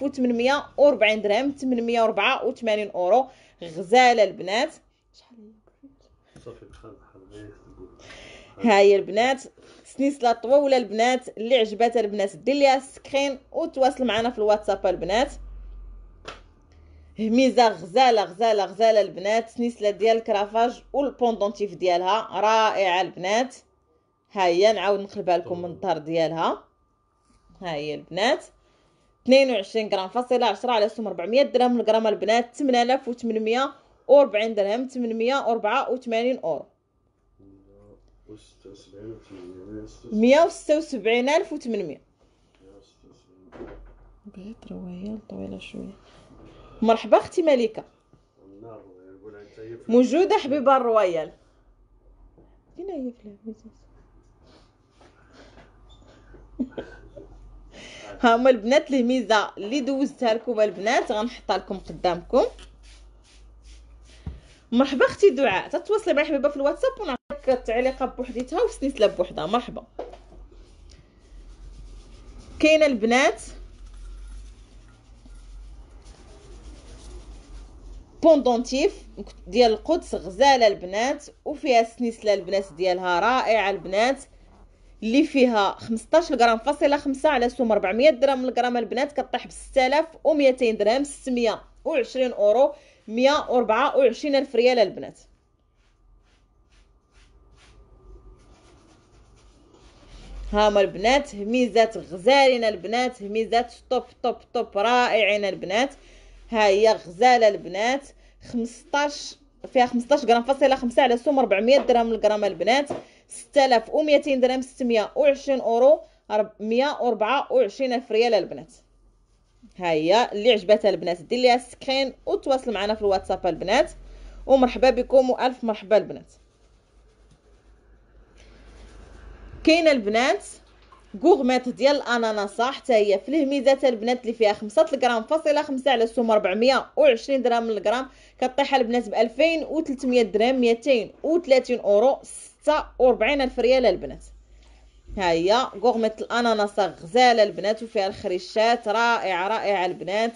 و840 درهم 884 اورو غزاله البنات هاي البنات سنيسله طويله البنات اللي عجباتها البنات دير ليها سكرين وتواصل معنا في الواتساب البنات هميزه غزاله غزاله غزاله البنات سنيسله ديال الكرافاج والبوندونتيف ديالها رائعه البنات ها هي نعاود نقلبها لكم من الدار ديالها ها هي البنات 22 غرام فاصلة 10 على سوم 400 درهم الغرام البنات 8840 درهم 884 اورو 176800 بيت رواية طويلة شوية مرحبا اختي مليكة موجودة حبيبة الرويال فين هي في ها هما البنات الميزه اللي دوزتها لكم البنات غنحطها لكم قدامكم مرحبا اختي دعاء تتواصلي معي حبيبه في الواتساب ونعطيك التعليقه بوحديتها وسنسله بوحدها مرحبا كاينه البنات بوندونتيف ديال القدس غزاله البنات وفيها سنسله البنات ديالها رائعه البنات اللي فيها 15 غرام فاصله خمسة على سوم 400 درهم الغرام البنات كطيح ب 6200 درهم 620 اورو 124 الف ريال البنات هما البنات هميزات غزالين البنات هميزات طوب طوب طوب رائعين البنات ها هي غزاله البنات 15 فيها 15 غرام فاصله خمسة على سوم 400 درهم الغرام البنات 6200 درهم 620 اورو 124 الف ريال البنات ها هي اللي عجبتها البنات دير ليها سكرين وتواصل معنا في الواتساب البنات ومرحبا بكم والف مرحبا البنات كاينه البنات كوغميط ديال الاناناس حتى هي في الهميزه تاع البنات اللي فيها 5 غرام فاصله 5 على السوم 420 درهم للغرام كطيح البنات ب 2300 درهم 230 اورو 46 الف ريال البنات ها هي كوغميط الاناناس غزاله البنات وفيها الخريشات رائعه رائعه البنات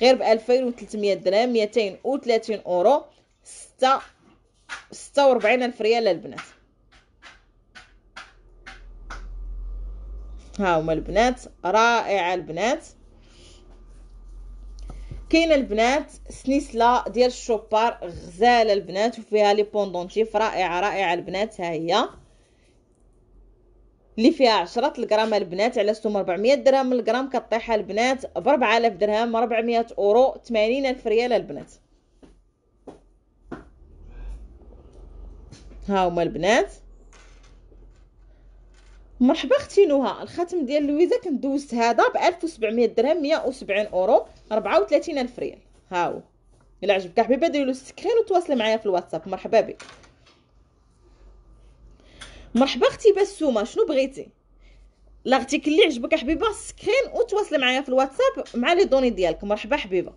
غير ب 2300 درهم 230 اورو 6 46 الف ريال البنات ها هما البنات رائعه البنات كاين البنات سنيسله ديال الشوبار غزاله البنات وفيها لي بوندونتيف رائعه رائعه البنات ها هي اللي فيها 10 الغرام البنات على سوم 400 درهم الغرام كطيح البنات ب 4000 درهم 400 اورو 80000 ريال البنات ها هما البنات مرحبا اختي نوها الخاتم ديال لويزا كنت دوزت هذا ب 1700 درهم 170 اورو 34 الف ريال هاو الا عجبك حبيبه ديري له سكرين وتواصلي معايا في الواتساب مرحبا بك مرحبا اختي بسومه شنو بغيتي لاغتيك اللي عجبك حبيبه سكرين وتواصلي معايا في الواتساب مع لي دوني ديالك مرحبا حبيبه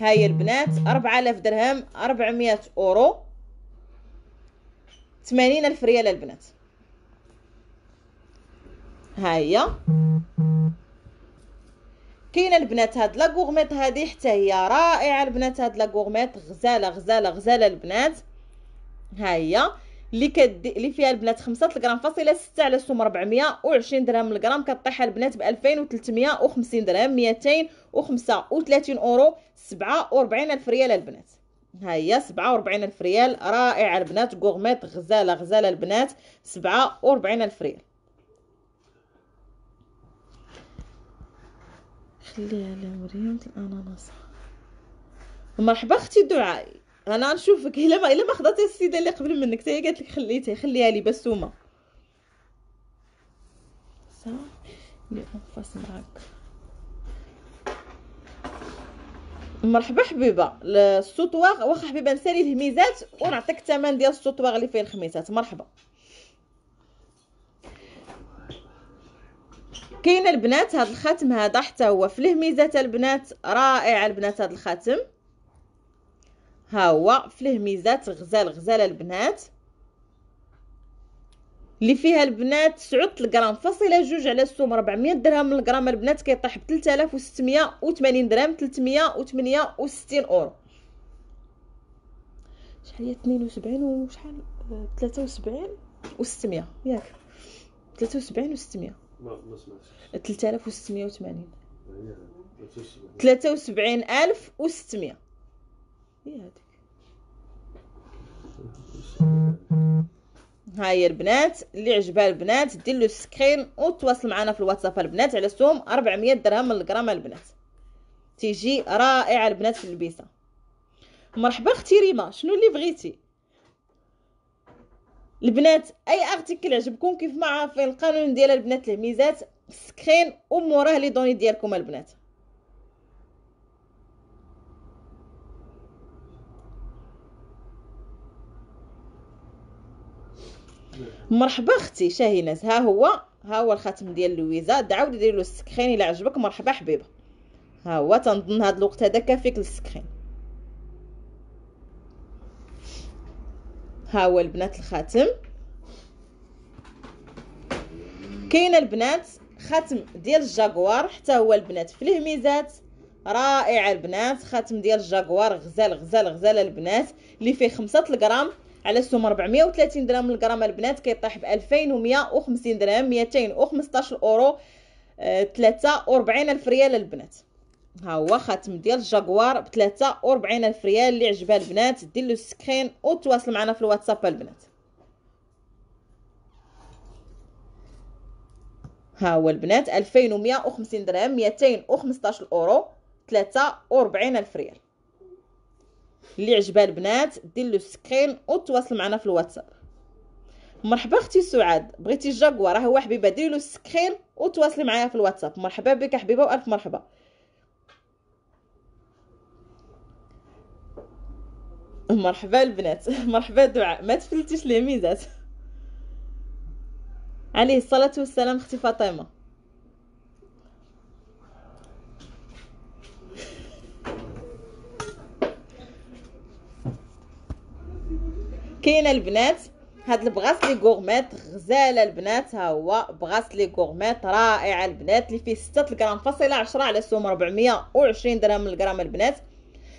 هاي البنات 4000 درهم 400 اورو 80 الف ريال البنات ها هي كاينه البنات هاد لا غورميت هادي حتى هي رائعه البنات هاد لا غورميت غزاله غزاله غزاله البنات ها هي اللي كدي اللي فيها البنات 5 غرام فاصله 6 على سوم 420 درهم الغرام كطيح البنات ب 2350 درهم 235 اورو 47 الف ريال البنات ها هي 47 الف ريال رائعه البنات غورميت غزاله غزاله البنات 47 الف ريال خليها لمريم الاناناس مرحبا اختي دعائي انا نشوفك الا ما الا ما خضرتي السيده اللي قبل منك حتى هي قالت لك خليتها خليها لي بسومه صح لي انفاس معاك مرحبا حبيبه السطواغ واخا حبيبه نسالي الهميزات ونعطيك الثمن ديال السطواغ اللي فيه الخميسات مرحبا كاين البنات هذا الخاتم هذا حتى هو في فيه تاع البنات رائع البنات هذا الخاتم ها هو فيه ميزات غزال غزال البنات اللي فيها البنات 9 الغرام فاصله جوج على السوم 400 درهم الغرام البنات كيطيح ب 3680 درهم 368 اورو شحال هي 72 وشحال 73 و600 ياك 73 و600 3680 73600 هي إيه هذيك ها هي البنات اللي عجبها البنات دير له سكرين وتواصل معنا في الواتساب البنات على سوم 400 درهم الغرامه البنات تيجي رائعه البنات في اللبسه مرحبا اختي ريما شنو اللي بغيتي البنات اي ارتيكل عجبكم كيف ما عارفين القانون ديال البنات الميزات سكرين وموراه لي دوني ديالكم البنات مرحبا اختي شاهينات ها هو ها هو الخاتم ديال لويزا دعاو ديروا له السكرين الا عجبك مرحبا حبيبه ها هو تنظن هاد الوقت هذا كافيك للسكرين ها هو البنات الخاتم كاين البنات خاتم ديال الجاكوار حتى هو البنات في الهميزات رائع البنات خاتم ديال الجاكوار غزال غزال غزال البنات اللي فيه 5 الغرام على سوم 430 درهم الغرام البنات كيطيح ب 2150 درهم 215 اورو 43 آه، الف ريال البنات ها هو خاتم ديال الجاكوار ب 43000 الف ريال اللي عجبها البنات دير له سكرين وتواصل معنا في الواتساب البنات ها هو البنات 2150 درهم 215 اورو 43000 الف ريال اللي عجبها البنات دير له سكرين وتواصل معنا في الواتساب مرحبا اختي سعاد بغيتي الجاكوار راه هو حبيبه دير له سكرين وتواصلي معايا في الواتساب مرحبا بك حبيبه والف مرحبا مرحبا البنات مرحبا دعاء ما تفلتيش لي ميزات عليه الصلاة والسلام اختي فاطمة كاينه البنات هاد البغاس لي غورميت غزاله البنات ها هو بغاس لي غورميت رائع البنات اللي فيه 6 غرام فاصله 10 على سوم 420 درهم للغرام البنات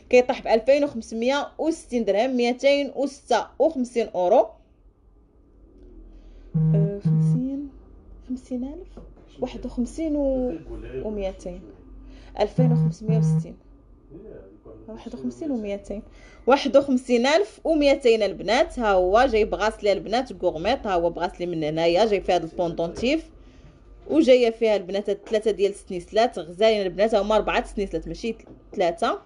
كيطيح ب 2560 درهم 256 اورو 50 50000 51 و 200 2560 51 و 200 51 الف 51200 البنات ها هو جاي بغاسلي البنات غورميت ها هو بغاسلي من هنايا جاي في هذا البوندونتيف وجايه فيها البنات ثلاثه ديال السنيسلات غزالين البنات هما اربعه سنيسلات ماشي ثلاثه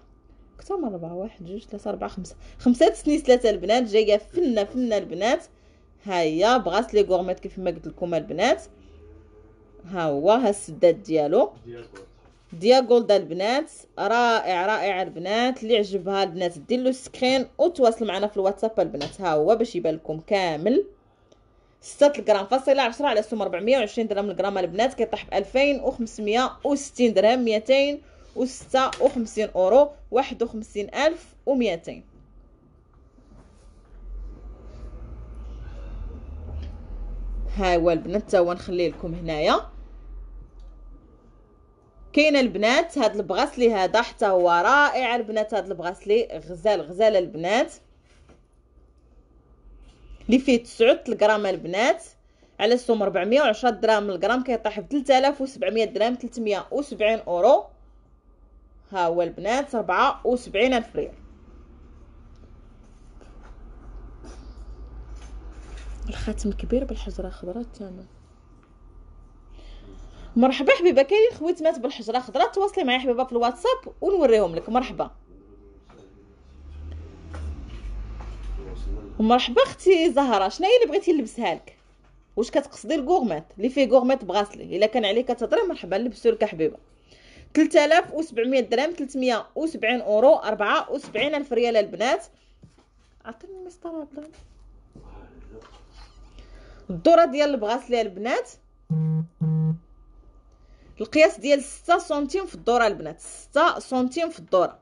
من ربعة واحد جوج ثلاثة ربعة خمسة خمسة سنين ثلاثة البنات جاية فنة فنة البنات ها هي بغات لي غورميت كيف ما قلت لكم البنات ها هو ها السداد ديالو دياغولدا البنات رائع رائع البنات اللي عجبها البنات دير له سكرين وتواصل معنا في الواتساب البنات ها هو باش يبان لكم كامل 6 غرام فاصله 10 على سوم 420 درهم الغرام البنات كيطيح ب 2560 درهم 200 وستة وخمسين أورو واحد وخمسين ألف ومئتين هاي هو البنات تا هو لكم هنايا كاينه البنات هاد البغاسلي هذا حتى هو رائع البنات هاد البغاسلي غزال غزال البنات اللي فيه 9 غرام البنات على السوم 410 دراهم الغرام كيطيح ب 3700 درهم 370 اورو ها هو البنات ربعة وسبعين ألف ريال الخاتم كبير بالحجرة خضراء تاعنا مرحبا حبيبه كاين مات بالحجره خضراء تواصلي معايا حبيبه في الواتساب ونوريهم لك مرحبا مرحبا اختي زهره شنو هي اللي بغيتي نلبسها لك واش كتقصدي الكوغميت اللي فيه كوغميت بغاسلي الا كان عليك تهضري مرحبا نلبسو لك حبيبه 3700 درهم 370 اورو 74 الف ريال البنات عطيني المسطره هكذا الدوره ديال البغاسلي البنات القياس ديال 6 سنتيم في الدوره البنات 6 سنتيم في الدوره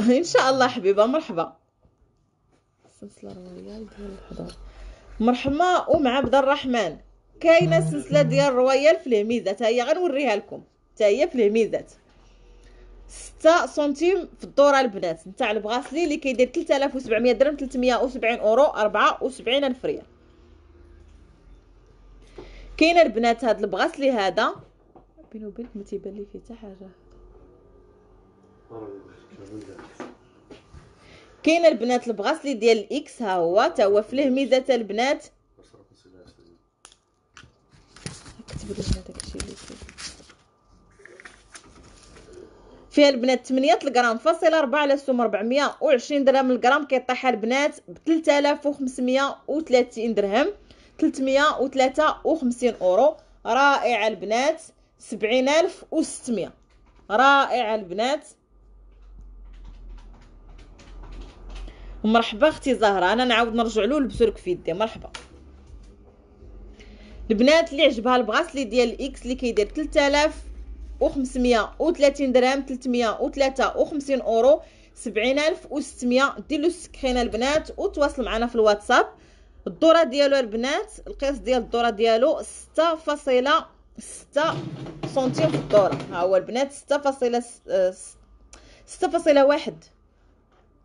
ان شاء الله حبيبه مرحبا السلسله ديال الحضر مرحبا ومع عبد الرحمن كاينه السلسله ديال رويال في الهميزه حتى هي غنوريها لكم حتى هي في الهميزات 6 سنتيم في الدوره البنات نتاع البغاسلي اللي كيدير 3700 درهم 370 اورو 74 الف ريال كاينه البنات هذا البغاسلي هذا بينو وبينك ما تيبان لي فيه حتى حاجه كاينه البنات البغاسلي ديال الاكس ها هو تا هو في الهميزه البنات لبناتك داكشي اللي فيه فيها البنات 8 غرام فاصله 4 على سوم 420 درهم الغرام كيطيح البنات ب 3530 درهم 353 اورو رائعه البنات 70600 رائعه البنات مرحبا اختي زهره انا نعاود نرجع له لبسولك في يدي مرحبا البنات اللي عجبها البغاسلي ديال اكس اللي كيدير 3530 درهم 353 اورو 70600 دير له السكرينه البنات وتواصل معنا في الواتساب الدوره ديالو البنات القياس ديال الدوره ديالو 6.6 سنتيم في الدوره ها هو البنات 6.6 آه، ستة فاصلة واحد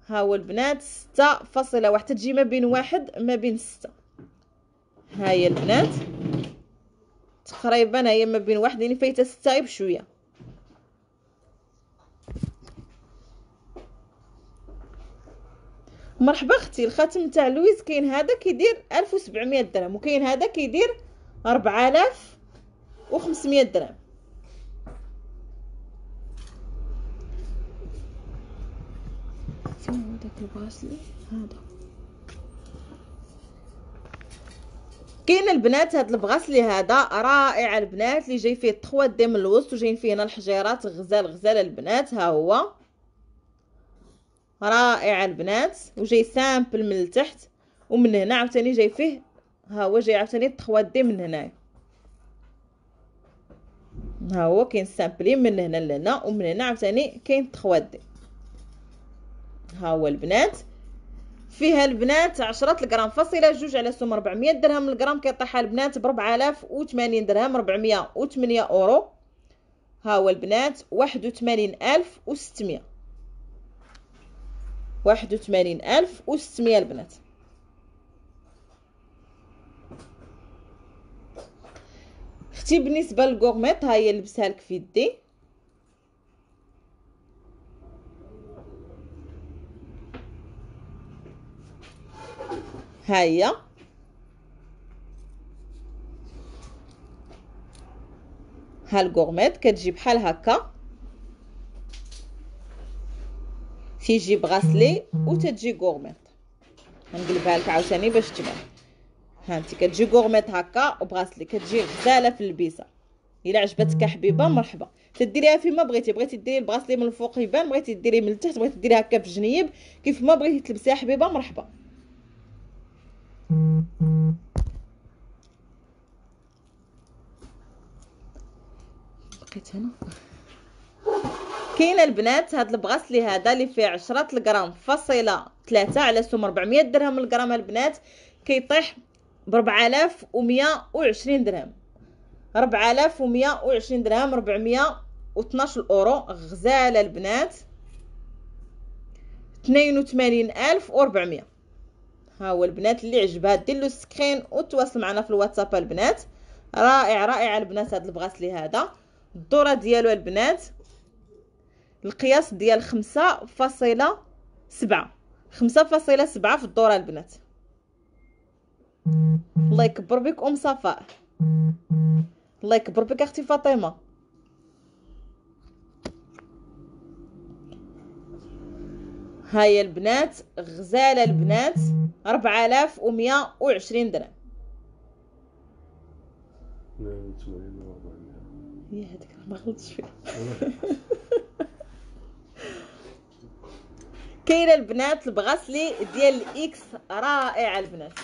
ها هو البنات ستة فاصلة واحد تجي ما بين واحد ما بين ستة هاي البنات تقريبا هي ما بين واحد يعني فايته ستة بشويه مرحبا اختي الخاتم تاع لويز كاين هذا كيدير 1700 درهم وكاين هذا كيدير 4500 درهم فين هو داك الباسلي هذا كاين البنات هاد البغاسلي هذا رائع البنات اللي جاي فيه 3 دي من الوسط وجايين فيه هنا الحجيرات غزال غزال البنات ها هو رائع البنات وجاي سامبل من التحت ومن هنا عاوتاني جاي فيه ها هو جاي عاوتاني 3 دي من هنايا ها هو كاين سامبلي من هنا لهنا ومن هنا عاوتاني كاين 3 دي ها هو البنات فيها البنات عشرة الغرام فاصلة جوج على سوم 400 درهم الغرام كيطيحها البنات ب 4080 درهم 408 اورو ها هو البنات 81600 81600 البنات اختي بالنسبه لكوغميط ها هي لبسها لك في يدي ها هي ها الكورميط كتجي بحال هكا تيجي بغاسلي وتتجي كورميط نقلبها لك عاوتاني باش تبان هانتي كتجي كورميط هكا وبغاسلي كتجي غزاله في البيزه الا عجبتك حبيبه مرحبا تديريها فيما بغيتي بغيتي ديري البغاسلي من الفوق يبان بغيتي ديريه من التحت بغيتي ديري هكا في الجنيب كيف ما بغيتي تلبسيها حبيبه مرحبا بقيت هنا كاين البنات هاد البغاسلي هذا اللي فيه 10 الغرام فاصله 3 على سوم 400 درهم الغرام البنات كيطيح ب 4120 درهم 4120 درهم 412 اورو غزاله البنات 82400 ها هو البنات اللي عجبها دير له سكرين وتواصل معنا في الواتساب البنات رائع رائع البنات هذا البغاسلي هذا الدوره ديالو البنات القياس ديال خمسة فاصلة سبعة خمسة فاصلة سبعة في الدورة البنات الله يكبر بك أم صفاء الله يكبر بك أختي فاطمة هاي البنات غزالة البنات أربعة آلاف ومية وعشرين درهم هي هذيك ما غلطتش فيها كاينه البنات البغاسلي ديال الاكس رائعه البنات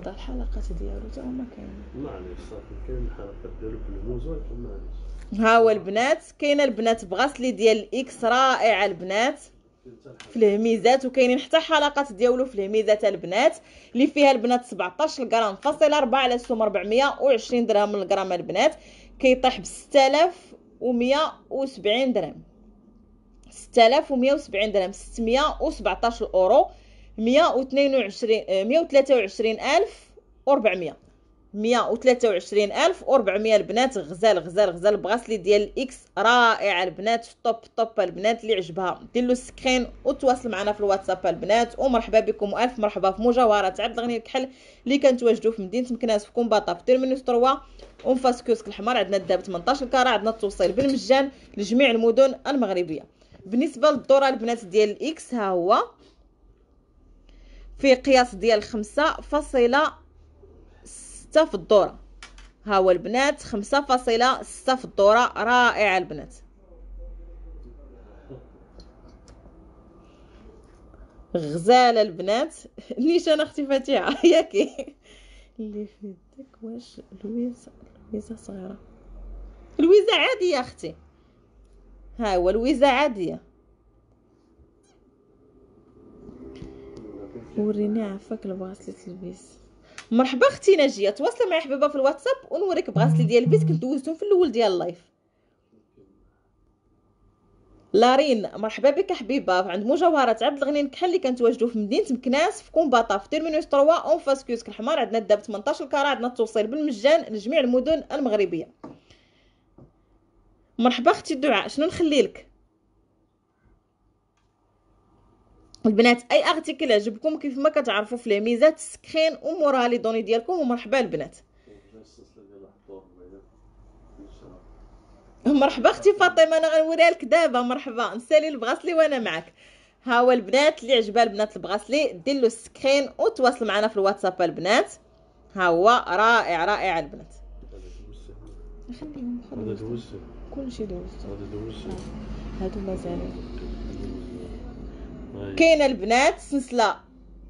هذا الحلقات ديالو تا هما كاينين معليش صافي كاين الحلقات ديالو في الموزون معليش ها هو البنات كاينه البنات بغسلي ديال الاكس رائعه البنات في الهميزات وكاينين حتى حلقات ديالو في الهميزات البنات اللي فيها البنات 17 غرام فاصله 4 على السوم 420 درهم الغرام البنات كيطيح ب 6170 درهم 6170 درهم 617 اورو 122 123400 123400 البنات غزال غزال غزال البغاسلي ديال الاكس رائع البنات طوب طوب البنات اللي عجبها دير له سكرين وتواصل معنا في الواتساب البنات ومرحبا بكم والف مرحبا في مجاورات عبد الغني الكحل اللي كنتواجدوا في مدينه مكناس في كومباطا في تيرمينوس 3 اونفاس كيوسك الحمر عندنا الداب 18 كاره عندنا التوصيل بالمجان لجميع المدن المغربيه بالنسبه للدوره البنات ديال الاكس ها هو في قياس ديال خمسة فاصلة ستة في الدورة ها هو البنات خمسة فاصلة ستة في الدورة رائعة البنات غزالة البنات نيشان اختي فاتحة ياكي اللي في يدك واش لويزا لويزا صغيرة لويزا عادية اختي ها هو لويزا عادية وريني عفاك البغاس اللي مرحبا اختي ناجيه تواصل معي حبيبه في الواتساب ونوريك بغاسلي ديال البيت كنت دوزتهم في الاول ديال اللايف لارين مرحبا بك حبيبه عند مجوهرات عبد الغني الكحل اللي كنتواجدوا في مدينه مكناس في كومباطا في تيرمينوس 3 اون فاس كيوسك الحمار عندنا الداب 18 كاره عندنا التوصيل بالمجان لجميع المدن المغربيه مرحبا اختي الدعاء شنو نخلي لك البنات اي ارتيكل عجبكم كيف ما كتعرفوا في ميزات سكرين وموراها لي دوني ديالكم ومرحبا البنات مرحبا اختي فاطمه انا غنوريها لك دابا مرحبا نسالي البغاصلي وانا معك ها هو البنات اللي عجبها البنات البغاصلي دير له سكرين وتواصل معنا في الواتساب البنات ها هو رائع رائع البنات خليهم دوز كلشي دوز هادو مازالين طيب. كاينه البنات سلسله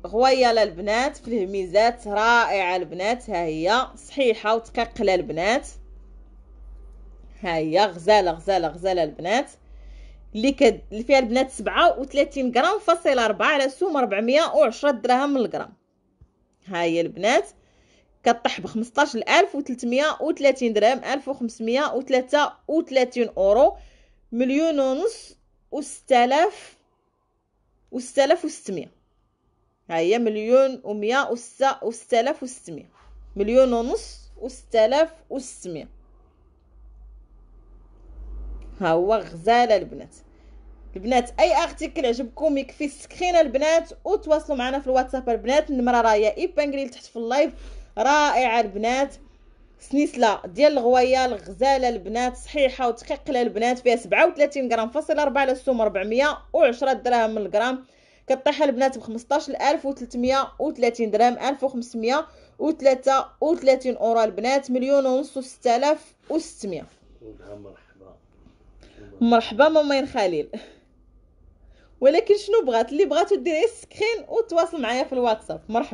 غويالة البنات في الهميزات رائعه البنات ها هي صحيحه وتكقله البنات ها هي غزاله غزاله غزاله البنات اللي كد... اللي فيها البنات سبعة وثلاثين غرام فاصلة أربعة على سوم وعشرة دراهم للغرام ها هي البنات كطيح وثلاثمية وثلاثين درهم ألف وخمسمية وثلاثين اورو مليون ونص و 6000 وستة آلاف وستمية ستمية يعني هي مليون ومية وستة وستة آلاف وستمية مليون ونص وستة آلاف وستمية ها هو غزالة البنات البنات اي ارتيكل عجبكم يكفي السكرينه البنات وتواصلوا معنا في الواتساب البنات النمره راهي ايبانغري تحت في اللايف رائعه البنات سنيسله ديال الغويه الغزاله البنات صحيحه وتقيقله البنات فيها 37 غرام فاصل 4 على السوم 410 درهم من الغرام كطيح البنات ب 15330 درهم 1533 اورو البنات مليون ونص و6600 مرحبا مرحبا مامين خليل ولكن شنو بغات اللي بغات ديري سكرين وتواصل معايا في الواتساب مرحبا